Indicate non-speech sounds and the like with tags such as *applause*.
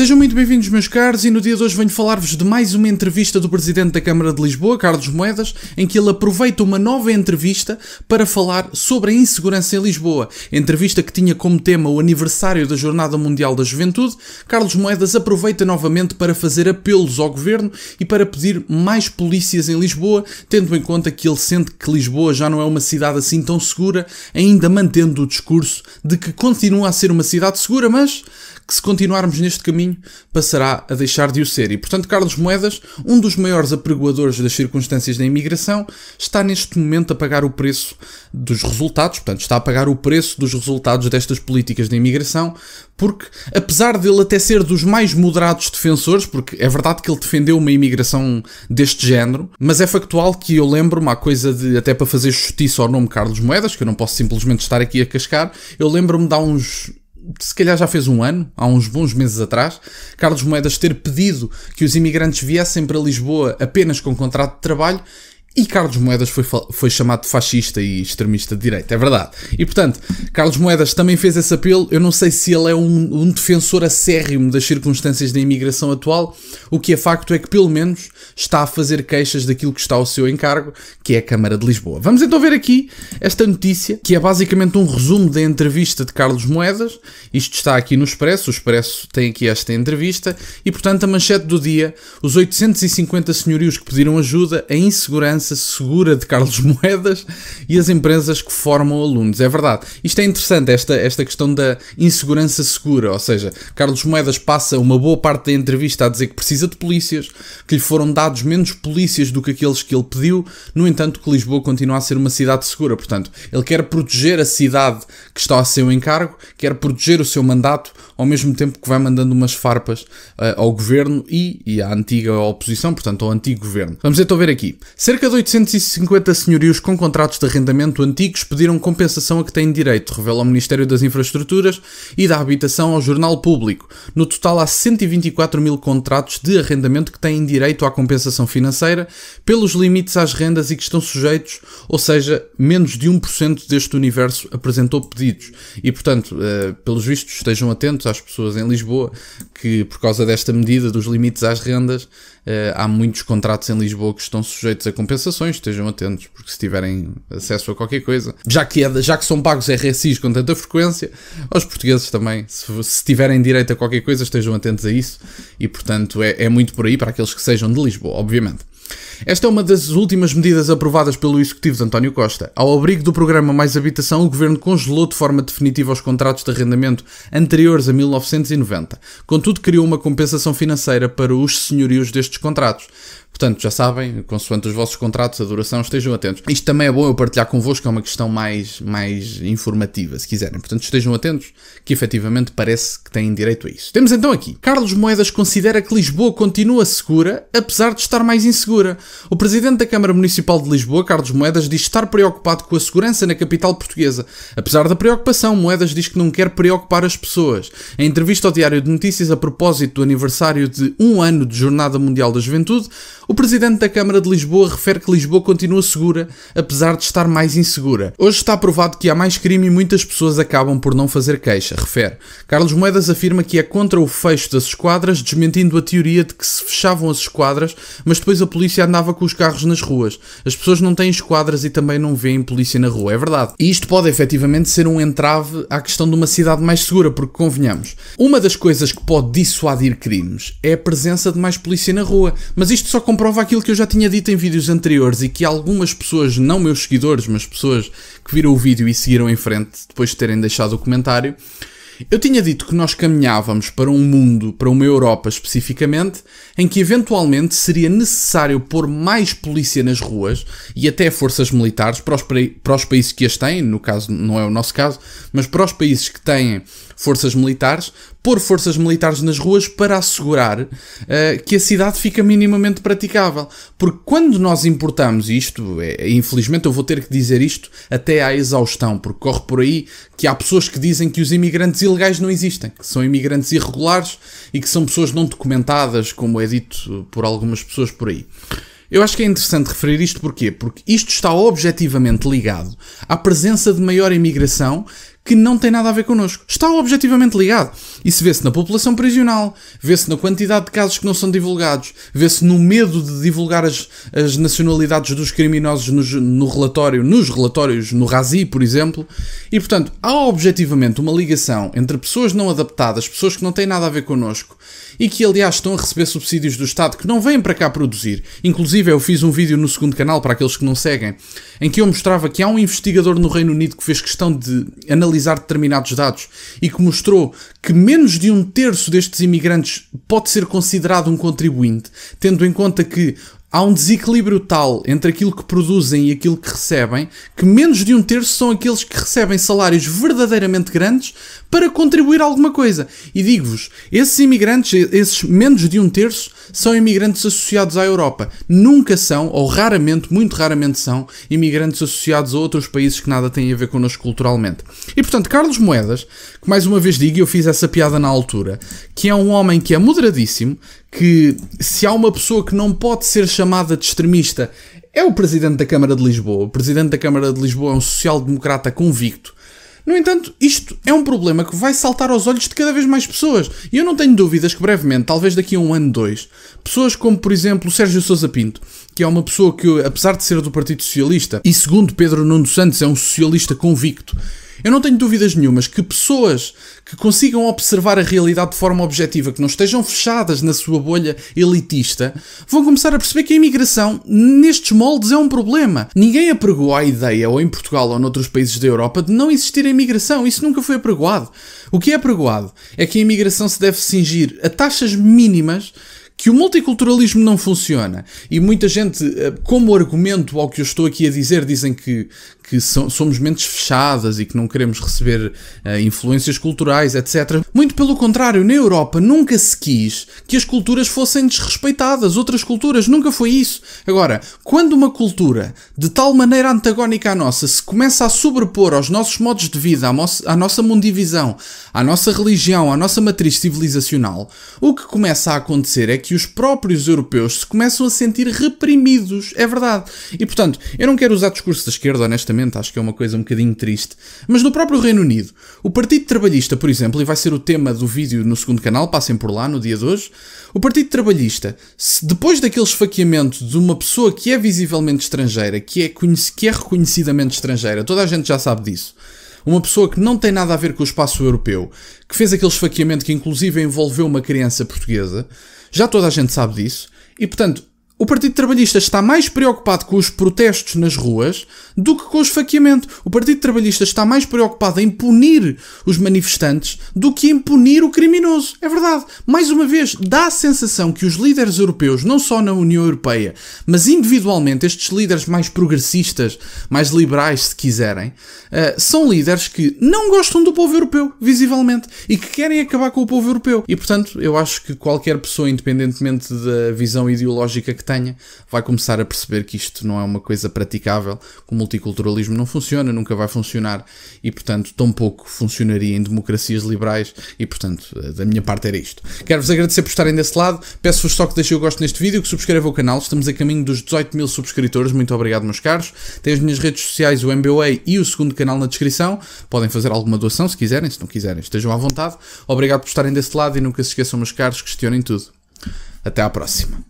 Sejam muito bem-vindos, meus caros, e no dia de hoje venho falar-vos de mais uma entrevista do Presidente da Câmara de Lisboa, Carlos Moedas, em que ele aproveita uma nova entrevista para falar sobre a insegurança em Lisboa. Entrevista que tinha como tema o aniversário da Jornada Mundial da Juventude, Carlos Moedas aproveita novamente para fazer apelos ao Governo e para pedir mais polícias em Lisboa, tendo em conta que ele sente que Lisboa já não é uma cidade assim tão segura, ainda mantendo o discurso de que continua a ser uma cidade segura, mas que se continuarmos neste caminho passará a deixar de o ser. E, portanto, Carlos Moedas, um dos maiores apregoadores das circunstâncias da imigração, está neste momento a pagar o preço dos resultados, portanto, está a pagar o preço dos resultados destas políticas de imigração, porque, apesar dele até ser dos mais moderados defensores, porque é verdade que ele defendeu uma imigração deste género, mas é factual que eu lembro uma coisa de, até para fazer justiça ao nome Carlos Moedas, que eu não posso simplesmente estar aqui a cascar, eu lembro-me de há uns se calhar já fez um ano, há uns bons meses atrás, Carlos Moedas ter pedido que os imigrantes viessem para Lisboa apenas com contrato de trabalho e Carlos Moedas foi, foi chamado de fascista e extremista de direita, é verdade. E portanto, Carlos Moedas também fez esse apelo. Eu não sei se ele é um, um defensor acérrimo das circunstâncias da imigração atual. O que é facto é que, pelo menos, está a fazer queixas daquilo que está ao seu encargo, que é a Câmara de Lisboa. Vamos então ver aqui esta notícia, que é basicamente um resumo da entrevista de Carlos Moedas. Isto está aqui no Expresso. O Expresso tem aqui esta entrevista. E portanto, a manchete do dia: os 850 senhorios que pediram ajuda, a insegurança liderança segura de Carlos *laughs* Moedas e as empresas que formam alunos. É verdade. Isto é interessante, esta, esta questão da insegurança segura. Ou seja, Carlos Moedas passa uma boa parte da entrevista a dizer que precisa de polícias, que lhe foram dados menos polícias do que aqueles que ele pediu, no entanto, que Lisboa continua a ser uma cidade segura. Portanto, ele quer proteger a cidade que está a seu encargo, quer proteger o seu mandato, ao mesmo tempo que vai mandando umas farpas uh, ao governo e, e, à antiga oposição, portanto ao antigo governo. Vamos então ver aqui. Cerca de 850 senhorios com contratos de arrendamento antigos pediram compensação a que têm direito, revela o Ministério das Infraestruturas e da Habitação ao Jornal Público. No total há 124 mil contratos de arrendamento que têm direito à compensação financeira pelos limites às rendas e que estão sujeitos, ou seja, menos de 1% deste universo apresentou pedido pedidos. E, portanto, eh, pelos vistos, estejam atentos às pessoas em Lisboa que, por causa desta medida dos limites às rendas, eh, há muitos contratos em Lisboa que estão sujeitos a compensações. Estejam atentos, porque se tiverem acesso a qualquer coisa, já que, é, já que são pagos RSIs com tanta frequência, aos portugueses também, se, se tiverem direito a qualquer coisa, estejam atentos a isso. E, portanto, é, é muito por aí para aqueles que sejam de Lisboa, obviamente. Esta é uma das últimas medidas aprovadas pelo Executivo de António Costa. Ao abrigo do programa Mais Habitação, o Governo congelou de forma definitiva os contratos de arrendamento anteriores a 1990. Contudo, criou uma compensação financeira para os senhorios destes contratos. Portanto, já sabem, consoante os vossos contratos, a duração, estejam atentos. Isto também é bom eu partilhar convosco, é uma questão mais, mais informativa, se quiserem. Portanto, estejam atentos, que efetivamente parece que têm direito a isso. Temos então aqui. Carlos Moedas considera que Lisboa continua segura, apesar de estar mais insegura. O presidente da Câmara Municipal de Lisboa, Carlos Moedas, diz estar preocupado com a segurança na capital portuguesa. Apesar da preocupação, Moedas diz que não quer preocupar as pessoas. Em entrevista ao Diário de Notícias, a propósito do aniversário de um ano de Jornada Mundial da Juventude, o presidente da Câmara de Lisboa refere que Lisboa continua segura, apesar de estar mais insegura. Hoje está provado que há mais crime e muitas pessoas acabam por não fazer queixa, refere. Carlos Moedas afirma que é contra o fecho das esquadras, desmentindo a teoria de que se fechavam as esquadras, mas depois a polícia andava com os carros nas ruas. As pessoas não têm esquadras e também não veem polícia na rua, é verdade. E isto pode efetivamente ser um entrave à questão de uma cidade mais segura, porque convenhamos, uma das coisas que pode dissuadir crimes é a presença de mais polícia na rua, mas isto só comprova aquilo que eu já tinha dito em vídeos anteriores e que algumas pessoas, não meus seguidores, mas pessoas que viram o vídeo e seguiram em frente depois de terem deixado o comentário, eu tinha dito que nós caminhávamos para um mundo, para uma Europa especificamente, em que eventualmente seria necessário pôr mais polícia nas ruas e até forças militares para os, para os países que as têm, no caso não é o nosso caso, mas para os países que têm forças militares, pôr forças militares nas ruas para assegurar uh, que a cidade fica minimamente praticável. Porque quando nós importamos isto, é, infelizmente eu vou ter que dizer isto até à exaustão, porque corre por aí que há pessoas que dizem que os imigrantes ilegais não existem, que são imigrantes irregulares e que são pessoas não documentadas, como é dito por algumas pessoas por aí. Eu acho que é interessante referir isto porquê? Porque isto está objetivamente ligado à presença de maior imigração que não tem nada a ver connosco. Está objetivamente ligado. Isso vê-se na população prisional, vê-se na quantidade de casos que não são divulgados, vê-se no medo de divulgar as, as nacionalidades dos criminosos nos, no relatório, nos relatórios, no RASI, por exemplo. E, portanto, há objetivamente uma ligação entre pessoas não adaptadas, pessoas que não têm nada a ver connosco e que, aliás, estão a receber subsídios do Estado que não vêm para cá produzir. Inclusive, eu fiz um vídeo no segundo canal, para aqueles que não seguem, em que eu mostrava que há um investigador no Reino Unido que fez questão de analisar analisar determinados dados e que mostrou que menos de um terço destes imigrantes pode ser considerado um contribuinte, tendo em conta que há um desequilíbrio tal entre aquilo que produzem e aquilo que recebem que menos de um terço são aqueles que recebem salários verdadeiramente grandes para contribuir a alguma coisa. E digo-vos, esses imigrantes, esses menos de um terço, são imigrantes associados à Europa. Nunca são, ou raramente, muito raramente são, imigrantes associados a outros países que nada têm a ver connosco culturalmente. E portanto, Carlos Moedas, que mais uma vez digo, e eu fiz essa piada na altura, que é um homem que é moderadíssimo, que se há uma pessoa que não pode ser chamada de extremista é o Presidente da Câmara de Lisboa. O Presidente da Câmara de Lisboa é um social-democrata convicto. No entanto, isto é um problema que vai saltar aos olhos de cada vez mais pessoas. E eu não tenho dúvidas que brevemente, talvez daqui a um ano, dois, pessoas como, por exemplo, o Sérgio Sousa Pinto, que é uma pessoa que, apesar de ser do Partido Socialista, e segundo Pedro Nuno Santos, é um socialista convicto, eu não tenho dúvidas nenhumas que pessoas que consigam observar a realidade de forma objetiva, que não estejam fechadas na sua bolha elitista, vão começar a perceber que a imigração nestes moldes é um problema. Ninguém apregou a ideia, ou em Portugal ou noutros países da Europa, de não existir a imigração. Isso nunca foi apregoado. O que é apregoado é que a imigração se deve cingir a taxas mínimas que o multiculturalismo não funciona. E muita gente, eh, como argumento ao que eu estou aqui a dizer, dizem que, que so, somos mentes fechadas e que não queremos receber uh, influências culturais, etc. Muito pelo contrário, na Europa nunca se quis que as culturas fossem desrespeitadas, outras culturas, nunca foi isso. Agora, quando uma cultura de tal maneira antagónica à nossa se começa a sobrepor aos nossos modos de vida, à, nossa, à nossa mundivisão, à nossa religião, à nossa matriz civilizacional, o que começa a acontecer é que que os próprios europeus se começam a sentir reprimidos. É verdade. E portanto, eu não quero usar discurso da esquerda, honestamente, acho que é uma coisa um bocadinho triste. Mas no próprio Reino Unido, o Partido Trabalhista, por exemplo, e vai ser o tema do vídeo no segundo canal, passem por lá no dia de hoje, o Partido Trabalhista, depois daquele esfaqueamento de uma pessoa que é visivelmente estrangeira, que é, que é reconhecidamente estrangeira, toda a gente já sabe disso uma pessoa que não tem nada a ver com o espaço europeu, que fez aquele esfaqueamento que inclusive envolveu uma criança portuguesa, já toda a gente sabe disso e, portanto, o Partido Trabalhista está mais preocupado com os protestos nas ruas do que com o esfaqueamento. O Partido Trabalhista está mais preocupado em punir os manifestantes do que em punir o criminoso. É verdade. Mais uma vez, dá a sensação que os líderes europeus, não só na União Europeia, mas individualmente, estes líderes mais progressistas, mais liberais, se quiserem, eh, são líderes que não gostam do povo europeu, visivelmente, e que querem acabar com o povo europeu. E, portanto, eu acho que qualquer pessoa, independentemente da visão ideológica que tenha, vai começar a perceber que isto não é uma coisa praticável, que o multiculturalismo não funciona, nunca vai funcionar e, portanto, tampouco funcionaria em democracias liberais e, portanto, da minha parte era isto. Quero-vos agradecer por estarem desse lado, peço-vos só que deixem o gosto neste vídeo, que subscrevam o canal, estamos a caminho dos 18 mil subscritores, muito obrigado meus caros. Tem as minhas redes sociais, o MBA e o segundo canal na descrição, podem fazer alguma doação se quiserem, se não quiserem estejam à vontade. Obrigado por estarem desse lado e nunca se esqueçam meus caros, questionem tudo. Até à próxima.